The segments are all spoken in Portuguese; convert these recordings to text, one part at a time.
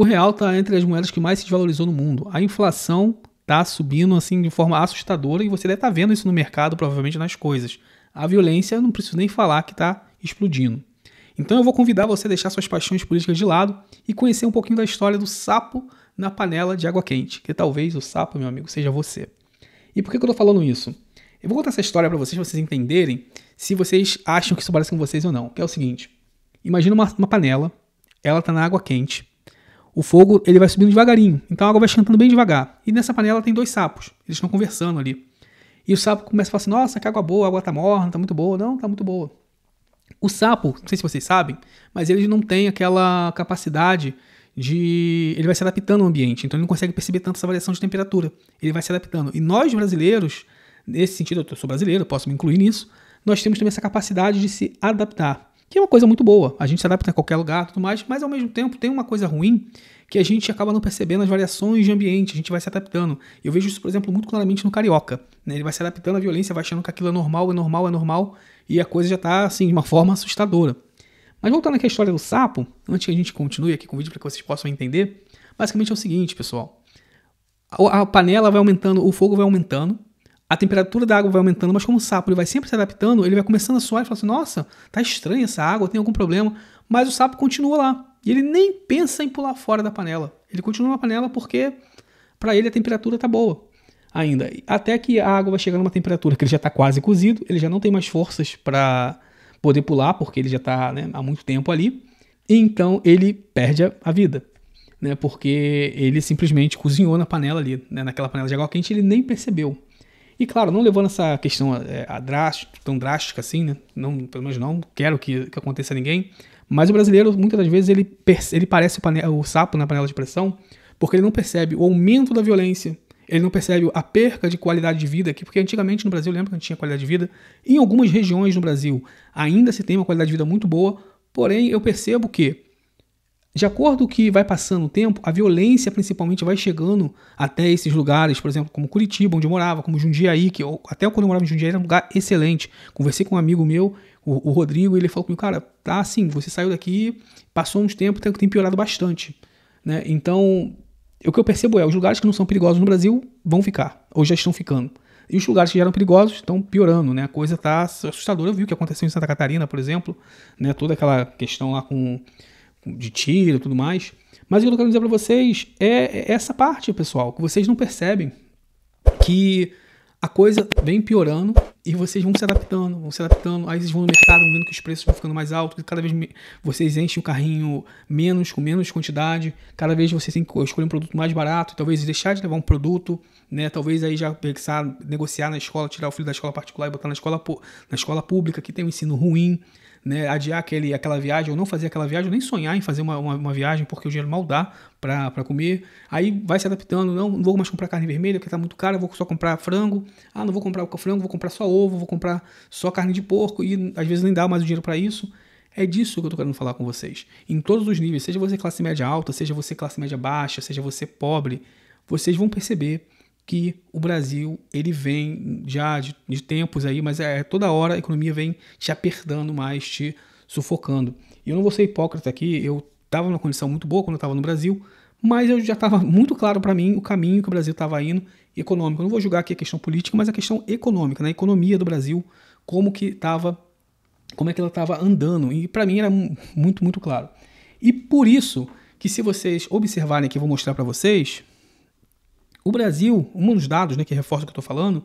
O real está entre as moedas que mais se desvalorizou no mundo. A inflação está subindo assim de forma assustadora e você deve estar tá vendo isso no mercado, provavelmente nas coisas. A violência, não preciso nem falar que está explodindo. Então eu vou convidar você a deixar suas paixões políticas de lado e conhecer um pouquinho da história do sapo na panela de água quente, que talvez o sapo, meu amigo, seja você. E por que, que eu estou falando isso? Eu vou contar essa história para vocês, pra vocês entenderem se vocês acham que isso parece com vocês ou não. Que é o seguinte: imagina uma, uma panela, ela está na água quente, o fogo ele vai subindo devagarinho, então a água vai esquentando bem devagar. E nessa panela tem dois sapos, eles estão conversando ali. E o sapo começa a falar assim: nossa, que água boa, a água tá morna, tá muito boa. Não, tá muito boa. O sapo, não sei se vocês sabem, mas ele não tem aquela capacidade de. Ele vai se adaptando ao ambiente, então ele não consegue perceber tanto essa variação de temperatura. Ele vai se adaptando. E nós brasileiros, nesse sentido, eu sou brasileiro, posso me incluir nisso, nós temos também essa capacidade de se adaptar que é uma coisa muito boa. A gente se adapta a qualquer lugar, tudo mais, mas ao mesmo tempo tem uma coisa ruim que a gente acaba não percebendo as variações de ambiente, a gente vai se adaptando. Eu vejo isso, por exemplo, muito claramente no carioca. Né? Ele vai se adaptando à violência, vai achando que aquilo é normal, é normal, é normal, e a coisa já está assim, de uma forma assustadora. Mas voltando aqui à história do sapo, antes que a gente continue aqui com o vídeo para que vocês possam entender, basicamente é o seguinte, pessoal. A panela vai aumentando, o fogo vai aumentando, a temperatura da água vai aumentando, mas como o sapo ele vai sempre se adaptando, ele vai começando a suar e fala assim: nossa, tá estranha essa água, tem algum problema. Mas o sapo continua lá. E ele nem pensa em pular fora da panela. Ele continua na panela porque para ele a temperatura tá boa ainda. Até que a água vai chegar numa temperatura que ele já está quase cozido, ele já não tem mais forças para poder pular, porque ele já está né, há muito tempo ali. Então ele perde a vida, né, porque ele simplesmente cozinhou na panela ali, né, naquela panela de água quente, ele nem percebeu. E claro, não levando essa questão é, a tão drástica assim, né? Não, pelo menos não quero que, que aconteça a ninguém. Mas o brasileiro, muitas das vezes, ele, ele parece o, panela, o sapo na panela de pressão porque ele não percebe o aumento da violência, ele não percebe a perca de qualidade de vida aqui, porque antigamente no Brasil, lembra que a gente tinha qualidade de vida? Em algumas regiões do Brasil ainda se tem uma qualidade de vida muito boa, porém eu percebo que de acordo que vai passando o tempo, a violência principalmente vai chegando até esses lugares, por exemplo, como Curitiba, onde eu morava, como Jundiaí, que eu, até quando eu morava em Jundiaí era um lugar excelente. Conversei com um amigo meu, o, o Rodrigo, e ele falou comigo, cara, tá assim, você saiu daqui, passou uns tempos, tem, tem piorado bastante. Né? Então, o que eu percebo é, os lugares que não são perigosos no Brasil vão ficar, ou já estão ficando. E os lugares que já eram perigosos estão piorando, né? A coisa tá assustadora. Eu vi o que aconteceu em Santa Catarina, por exemplo, né? Toda aquela questão lá com de tiro e tudo mais. Mas o que eu quero dizer para vocês é, é essa parte, pessoal, que vocês não percebem que a coisa vem piorando e vocês vão se adaptando, vão se adaptando. Aí vocês vão no mercado, vão vendo que os preços vão ficando mais altos, cada vez vocês enchem o carrinho menos, com menos quantidade. Cada vez vocês têm que escolher um produto mais barato, talvez deixar de levar um produto, né? Talvez aí já pensar, negociar na escola, tirar o filho da escola particular e botar na escola, na escola pública, que tem um ensino ruim, né? Adiar aquele, aquela viagem, ou não fazer aquela viagem, ou nem sonhar em fazer uma, uma, uma viagem, porque o dinheiro mal dá para comer. Aí vai se adaptando, não, não vou mais comprar carne vermelha, porque tá muito cara, vou só comprar frango. Ah, não vou comprar frango, vou comprar só ovo, vou comprar só carne de porco e às vezes nem dá mais o dinheiro para isso. É disso que eu estou querendo falar com vocês. Em todos os níveis, seja você classe média alta, seja você classe média baixa, seja você pobre, vocês vão perceber que o Brasil ele vem já de, de tempos aí, mas é, é toda hora a economia vem te apertando mais, te sufocando. E eu não vou ser hipócrita aqui, eu estava numa condição muito boa quando eu estava no Brasil, mas eu já estava muito claro para mim o caminho que o Brasil estava indo econômico. Eu não vou julgar aqui a questão política, mas a questão econômica, na né? economia do Brasil, como que estava, como é que ela estava andando, e para mim era muito, muito claro. E por isso que se vocês observarem aqui, eu vou mostrar para vocês, o Brasil, um dos dados né, que reforça o que eu estou falando,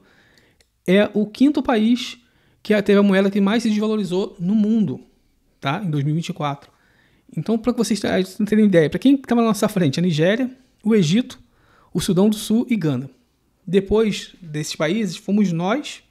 é o quinto país que teve a moeda que mais se desvalorizou no mundo, tá? Em 2024. Então, para vocês terem ideia, para quem estava tá na nossa frente, a Nigéria, o Egito, o Sudão do Sul e Gana. Depois desses países, fomos nós,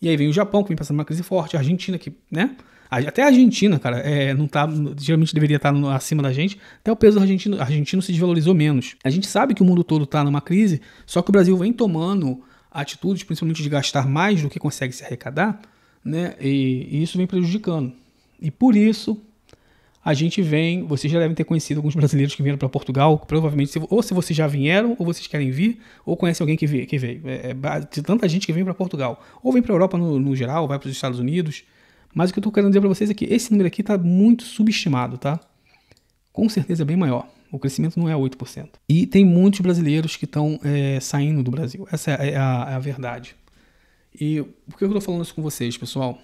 e aí vem o Japão, que vem passando uma crise forte, a Argentina, que, né? Até a Argentina, cara, é, não tá, geralmente deveria estar tá acima da gente. Até o peso argentino, argentino se desvalorizou menos. A gente sabe que o mundo todo está numa crise, só que o Brasil vem tomando atitudes, principalmente de gastar mais do que consegue se arrecadar, né? E, e isso vem prejudicando. E por isso a gente vem, vocês já devem ter conhecido alguns brasileiros que vieram para Portugal, provavelmente, ou se vocês já vieram, ou vocês querem vir, ou conhece alguém que veio. Que veio. É, é, tanta gente que vem para Portugal, ou vem para a Europa no, no, geral, vai para os Estados Unidos. Mas o que eu estou querendo dizer para vocês é que esse número aqui está muito subestimado, tá? Com certeza é bem maior. O crescimento não é 8%. E tem muitos brasileiros que estão é, saindo do Brasil. Essa é, é a, é a verdade. E por que eu estou falando isso com vocês, pessoal?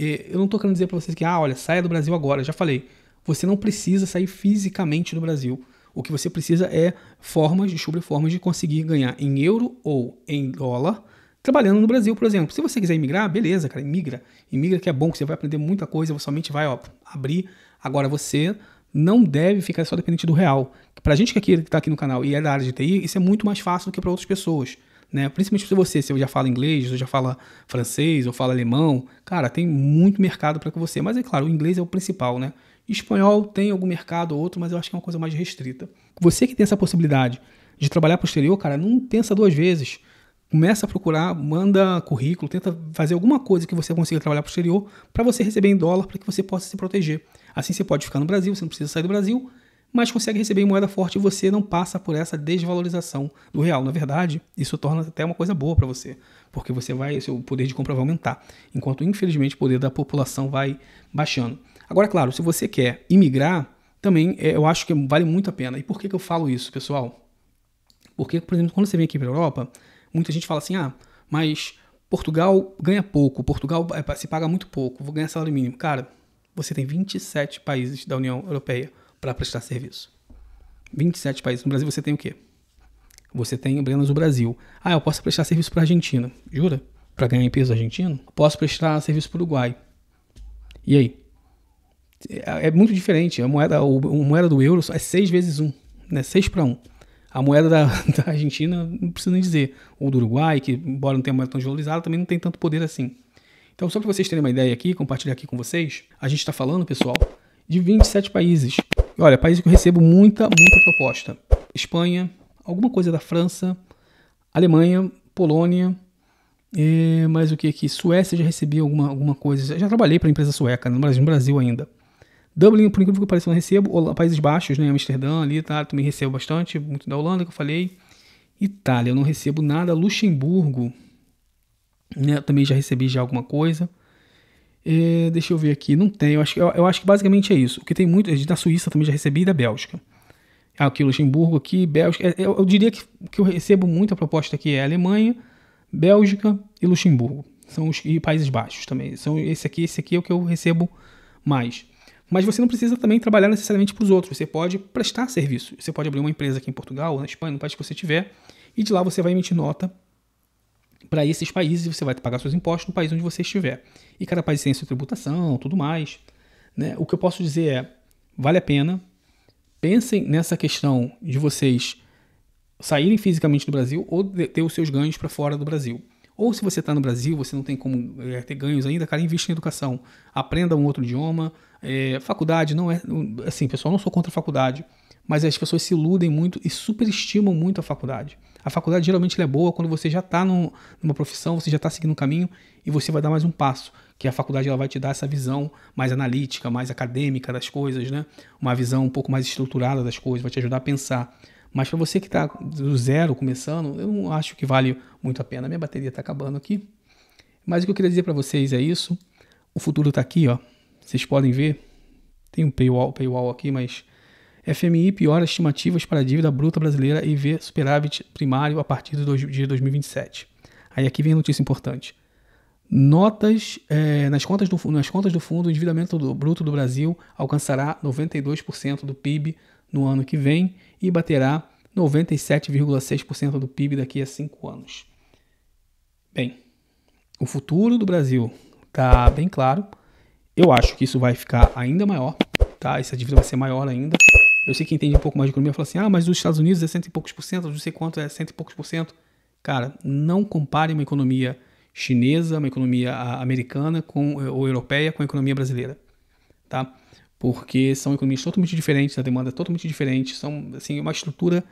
É, eu não estou querendo dizer para vocês que, ah, olha, saia do Brasil agora. Eu já falei você não precisa sair fisicamente do Brasil. O que você precisa é formas, descobrir formas de conseguir ganhar em euro ou em dólar trabalhando no Brasil, por exemplo. Se você quiser emigrar, beleza, cara, emigra. Emigra que é bom, que você vai aprender muita coisa, você somente vai ó, abrir. Agora você não deve ficar só dependente do real. Para a gente que aqui, está aqui no canal e é da área de TI, isso é muito mais fácil do que para outras pessoas né? Principalmente para você, se eu já fala inglês, ou já fala francês, ou fala alemão, cara, tem muito mercado para você. Mas é claro, o inglês é o principal, né? Espanhol tem algum mercado ou outro, mas eu acho que é uma coisa mais restrita. Você que tem essa possibilidade de trabalhar para o exterior, cara, não pensa duas vezes. Começa a procurar, manda currículo, tenta fazer alguma coisa que você consiga trabalhar para o exterior para você receber em dólar, para que você possa se proteger. Assim você pode ficar no Brasil, você não precisa sair do Brasil, mas consegue receber moeda forte e você não passa por essa desvalorização do real. Na verdade, isso torna até uma coisa boa para você, porque você vai, seu poder de compra vai aumentar, enquanto infelizmente o poder da população vai baixando. Agora, claro, se você quer imigrar, também é, eu acho que vale muito a pena. E por que, que eu falo isso, pessoal? Porque, por exemplo, quando você vem aqui para a Europa, muita gente fala assim: ah, mas Portugal ganha pouco, Portugal é, se paga muito pouco, vou ganhar salário mínimo. Cara, você tem 27 países da União Europeia para prestar serviço. 27 países. No Brasil você tem o quê? Você tem apenas o Brasil. Ah, eu posso prestar serviço para a Argentina. Jura? Para ganhar em peso argentino? Posso prestar serviço para o Uruguai. E aí? É, é muito diferente. A moeda, a moeda do euro é 6 vezes 1, né? 6 para 1. A moeda da, da, Argentina, não precisa nem dizer. Ou do Uruguai, que embora não tenha moeda tão desvalorizada, também não tem tanto poder assim. Então, só para vocês terem uma ideia aqui, compartilhar aqui com vocês, a gente está falando, pessoal, de 27 países. Olha, países que eu recebo muita, muita proposta. Espanha, alguma coisa da França, Alemanha, Polônia, é, mais o que aqui? Suécia já recebi alguma, alguma coisa. já trabalhei para empresa sueca né, no Brasil, no Brasil ainda. Dublin, por incrível que pareça, não recebo. Países Baixos, né? Amsterdã ali, tá? Também recebo bastante. Muito da Holanda que eu falei. Itália, eu não recebo nada. Luxemburgo, né? Também já recebi já alguma coisa. É, deixa eu ver aqui, não tem. Eu acho, eu, eu acho que basicamente é isso. O que tem muito, da Suíça também já recebi e da Bélgica. Ah, aqui, Luxemburgo, aqui, Bélgica. É, eu, eu diria que, que eu recebo muito a proposta aqui é Alemanha, Bélgica e Luxemburgo. São os, e Países Baixos também. São esse aqui, esse aqui é o que eu recebo mais. Mas você não precisa também trabalhar necessariamente para os outros. Você pode prestar serviço. Você pode abrir uma empresa aqui em Portugal, na Espanha, no país que você tiver, e de lá você vai emitir nota para esses países você vai pagar seus impostos no país onde você estiver. E cada país tem sua tributação, tudo mais. Né? O que eu posso dizer é, vale a pena. Pensem nessa questão de vocês saírem fisicamente do Brasil ou ter os seus ganhos para fora do Brasil. Ou se você está no Brasil, você não tem como é, ter ganhos ainda, cara, invista em educação. Aprenda um outro idioma. É, faculdade não é. Assim, pessoal, não sou contra a faculdade mas as pessoas se iludem muito e superestimam muito a faculdade. A faculdade geralmente é boa quando você já está numa profissão, você já está seguindo um caminho e você vai dar mais um passo, que a faculdade ela vai te dar essa visão mais analítica, mais acadêmica das coisas, né? Uma visão um pouco mais estruturada das coisas, vai te ajudar a pensar. Mas para você que está do zero começando, eu não acho que vale muito a pena. Minha bateria está acabando aqui. Mas o que eu queria dizer para vocês é isso. O futuro está aqui, ó. Vocês podem ver. Tem um paywall, paywall aqui, mas FMI piora estimativas para a dívida bruta brasileira e vê superávit primário a partir de 2027. Aí aqui vem a notícia importante. Notas é, nas, contas do, nas contas do fundo, o endividamento do, bruto do Brasil alcançará 92% do PIB no ano que vem e baterá 97,6% do PIB daqui a cinco anos. Bem, o futuro do Brasil está bem claro. Eu acho que isso vai ficar ainda maior, tá? Essa dívida vai ser maior ainda. Eu sei que entende um pouco mais de economia fala assim: ah, mas os Estados Unidos é cento e poucos por cento, não sei quanto é cento e poucos por cento. Cara, não compare uma economia chinesa, uma economia ah, americana com, eh, ou europeia com a economia brasileira, tá? Porque são economias totalmente diferentes, a demanda é totalmente diferente, são assim, uma estrutura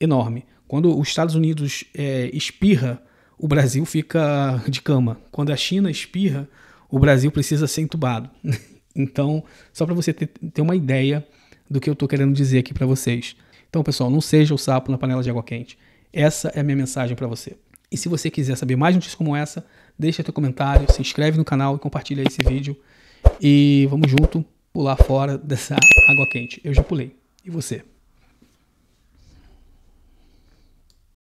enorme. Quando os Estados Unidos é, espirra, o Brasil fica de cama. Quando a China espirra, o Brasil precisa ser entubado. então, só para você ter, ter uma ideia do que eu estou querendo dizer aqui para vocês. Então, pessoal, não seja o sapo na panela de água quente. Essa é a minha mensagem para você. E se você quiser saber mais notícias como essa, deixa teu comentário, se inscreve no canal e compartilha esse vídeo. E vamos junto pular fora dessa água quente. Eu já pulei. E você?